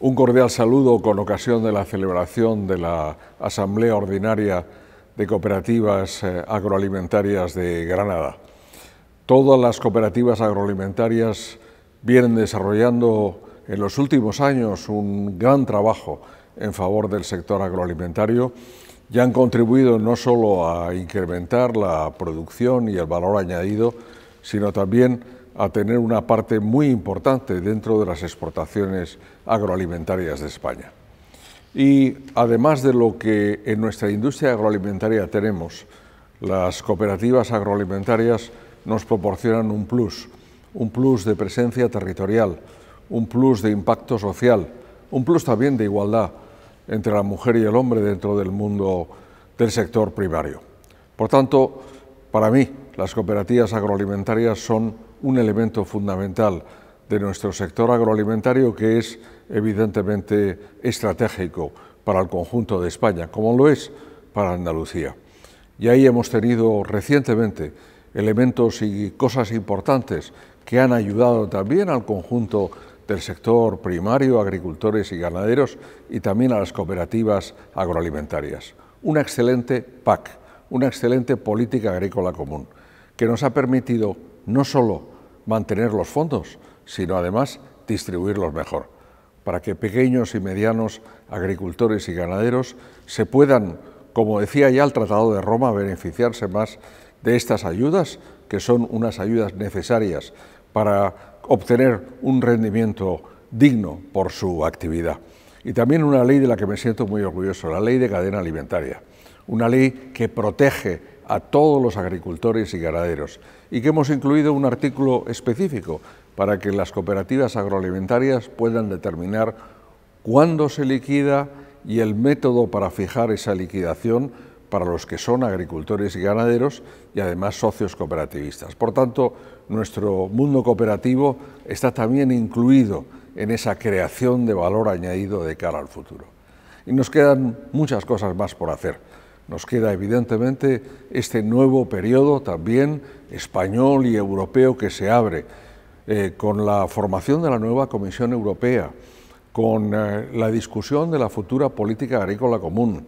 Un cordial saludo con ocasión de la celebración de la Asamblea Ordinaria de Cooperativas eh, Agroalimentarias de Granada. Todas las cooperativas agroalimentarias vienen desarrollando en los últimos años un gran trabajo en favor del sector agroalimentario y han contribuido no solo a incrementar la producción y el valor añadido, sino también a tener una parte muy importante dentro de las exportaciones agroalimentarias de España. Y además de lo que en nuestra industria agroalimentaria tenemos, las cooperativas agroalimentarias nos proporcionan un plus, un plus de presencia territorial, un plus de impacto social, un plus también de igualdad entre la mujer y el hombre dentro del mundo del sector primario. Por tanto, para mí, las cooperativas agroalimentarias son un elemento fundamental de nuestro sector agroalimentario que es evidentemente estratégico para el conjunto de España, como lo es para Andalucía. Y ahí hemos tenido recientemente elementos y cosas importantes que han ayudado también al conjunto del sector primario, agricultores y ganaderos, y también a las cooperativas agroalimentarias. Una excelente PAC, una excelente política agrícola común que nos ha permitido no solo mantener los fondos, sino además distribuirlos mejor, para que pequeños y medianos agricultores y ganaderos se puedan, como decía ya el Tratado de Roma, beneficiarse más de estas ayudas, que son unas ayudas necesarias para obtener un rendimiento digno por su actividad. Y también una ley de la que me siento muy orgulloso, la ley de cadena alimentaria, una ley que protege a todos los agricultores y ganaderos y que hemos incluido un artículo específico para que las cooperativas agroalimentarias puedan determinar cuándo se liquida y el método para fijar esa liquidación para los que son agricultores y ganaderos y además socios cooperativistas. Por tanto, nuestro mundo cooperativo está también incluido en esa creación de valor añadido de cara al futuro. Y nos quedan muchas cosas más por hacer. Nos queda evidentemente este nuevo periodo también español y europeo que se abre eh, con la formación de la nueva Comisión Europea, con eh, la discusión de la futura política agrícola común,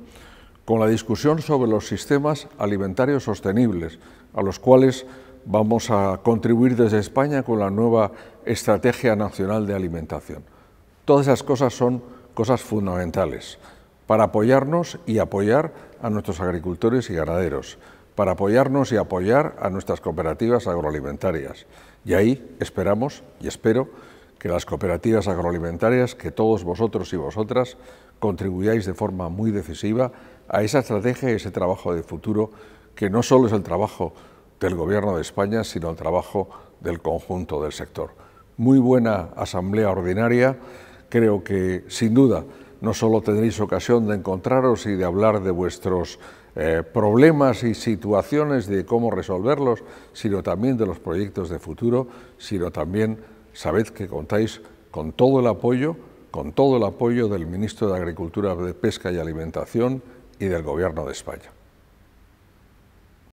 con la discusión sobre los sistemas alimentarios sostenibles, a los cuales vamos a contribuir desde España con la nueva Estrategia Nacional de Alimentación. Todas esas cosas son cosas fundamentales para apoyarnos y apoyar a nuestros agricultores y ganaderos, para apoyarnos y apoyar a nuestras cooperativas agroalimentarias. Y ahí esperamos y espero que las cooperativas agroalimentarias, que todos vosotros y vosotras contribuyáis de forma muy decisiva a esa estrategia y ese trabajo de futuro que no solo es el trabajo del Gobierno de España, sino el trabajo del conjunto del sector. Muy buena asamblea ordinaria, creo que sin duda no solo tendréis ocasión de encontraros y de hablar de vuestros eh, problemas y situaciones, de cómo resolverlos, sino también de los proyectos de futuro, sino también sabed que contáis con todo el apoyo, con todo el apoyo del ministro de Agricultura, de Pesca y Alimentación y del Gobierno de España.